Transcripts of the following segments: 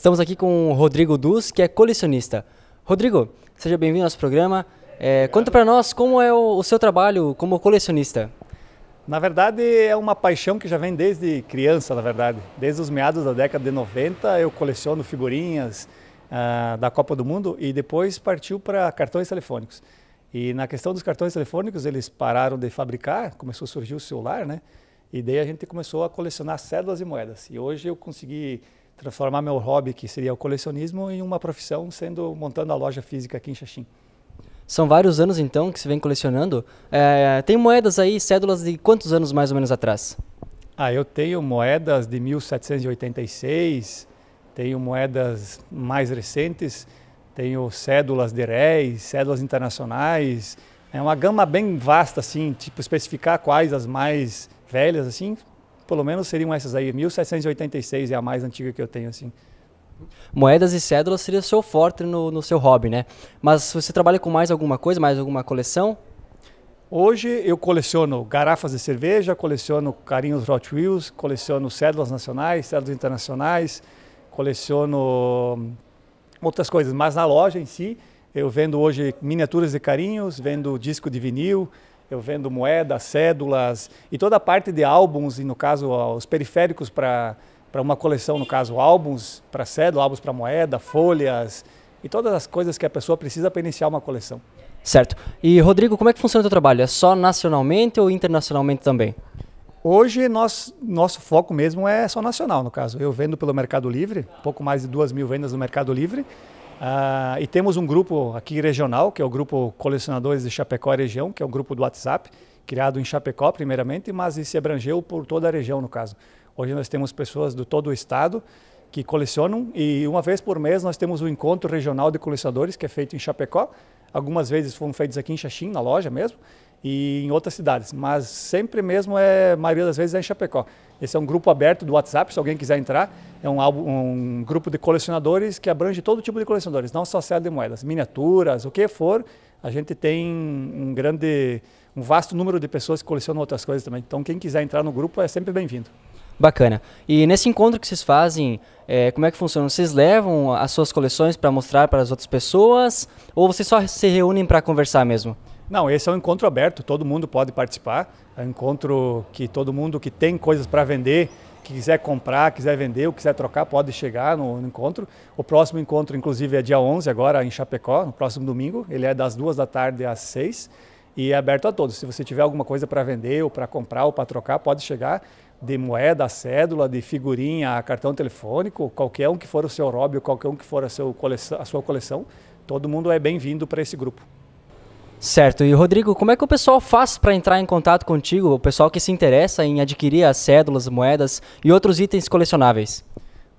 Estamos aqui com o Rodrigo Dus, que é colecionista. Rodrigo, seja bem-vindo ao nosso programa. É, conta para nós como é o, o seu trabalho como colecionista. Na verdade, é uma paixão que já vem desde criança, na verdade. Desde os meados da década de 90, eu coleciono figurinhas uh, da Copa do Mundo e depois partiu para cartões telefônicos. E na questão dos cartões telefônicos, eles pararam de fabricar, começou a surgir o celular, né? E daí a gente começou a colecionar cédulas e moedas. E hoje eu consegui transformar meu hobby, que seria o colecionismo, em uma profissão, sendo montando a loja física aqui em Xaxim. São vários anos então que se vem colecionando. É, tem moedas aí, cédulas de quantos anos mais ou menos atrás? Ah, eu tenho moedas de 1786, tenho moedas mais recentes, tenho cédulas de réis, cédulas internacionais. É uma gama bem vasta, assim, tipo, especificar quais as mais velhas, assim, pelo menos seriam essas aí. 1786 é a mais antiga que eu tenho, assim. Moedas e cédulas seria o seu forte no, no seu hobby, né? Mas você trabalha com mais alguma coisa, mais alguma coleção? Hoje eu coleciono garrafas de cerveja, coleciono carinhos Wheels coleciono cédulas nacionais, cédulas internacionais, coleciono outras coisas. Mas na loja em si, eu vendo hoje miniaturas de carinhos, vendo disco de vinil, eu vendo moedas, cédulas e toda a parte de álbuns e no caso os periféricos para para uma coleção, no caso álbuns para cédula, álbuns para moeda, folhas e todas as coisas que a pessoa precisa para iniciar uma coleção. Certo. E Rodrigo, como é que funciona o teu trabalho? É só nacionalmente ou internacionalmente também? Hoje, nós, nosso foco mesmo é só nacional, no caso. Eu vendo pelo Mercado Livre, pouco mais de duas mil vendas no Mercado Livre. Ah, e temos um grupo aqui regional, que é o Grupo Colecionadores de Chapecó e Região, que é um grupo do WhatsApp, criado em Chapecó primeiramente, mas se abrangeu por toda a região no caso. Hoje nós temos pessoas de todo o estado que colecionam e uma vez por mês nós temos um encontro regional de colecionadores que é feito em Chapecó. Algumas vezes foram feitos aqui em Xaxim, na loja mesmo, e em outras cidades, mas sempre mesmo é, a maioria das vezes é em Chapecó. Esse é um grupo aberto do WhatsApp, se alguém quiser entrar. É um, álbum, um grupo de colecionadores que abrange todo tipo de colecionadores, não só série de moedas, miniaturas, o que for. A gente tem um grande, um vasto número de pessoas que colecionam outras coisas também. Então, quem quiser entrar no grupo é sempre bem-vindo. Bacana. E nesse encontro que vocês fazem, é, como é que funciona? Vocês levam as suas coleções para mostrar para as outras pessoas ou vocês só se reúnem para conversar mesmo? Não, esse é um encontro aberto, todo mundo pode participar. É um encontro que todo mundo que tem coisas para vender, que quiser comprar, quiser vender ou quiser trocar, pode chegar no, no, encontro. O próximo encontro, inclusive, é dia 11 agora em Chapecó, no próximo domingo. Ele é das duas da tarde às seis e é aberto a todos. Se você tiver alguma coisa para vender ou para comprar ou para trocar, pode chegar de moeda, cédula, de figurinha, cartão telefônico, qualquer um que for o seu hobby, qualquer um que for a, seu coleção, a sua coleção, todo mundo é bem-vindo para esse grupo. Certo. E Rodrigo, como é que o pessoal faz para entrar em contato contigo? O pessoal que se interessa em adquirir as cédulas, moedas e outros itens colecionáveis?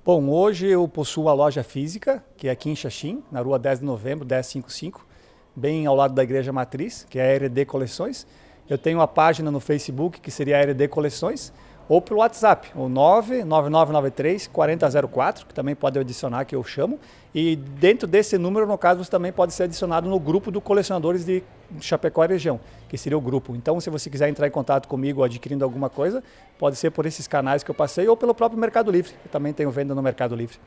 Bom, hoje eu possuo a loja física, que é aqui em Xaxim, na rua 10 de novembro, 1055, bem ao lado da Igreja Matriz, que é a RD Coleções. Eu tenho a página no Facebook, que seria a RD Coleções ou pelo WhatsApp, o 99993 4004, que também pode adicionar, que eu chamo. E dentro desse número, no caso, você também pode ser adicionado no grupo do Colecionadores de Chapecó e Região, que seria o grupo. Então, se você quiser entrar em contato comigo adquirindo alguma coisa, pode ser por esses canais que eu passei ou pelo próprio Mercado Livre, que também tenho venda no Mercado Livre.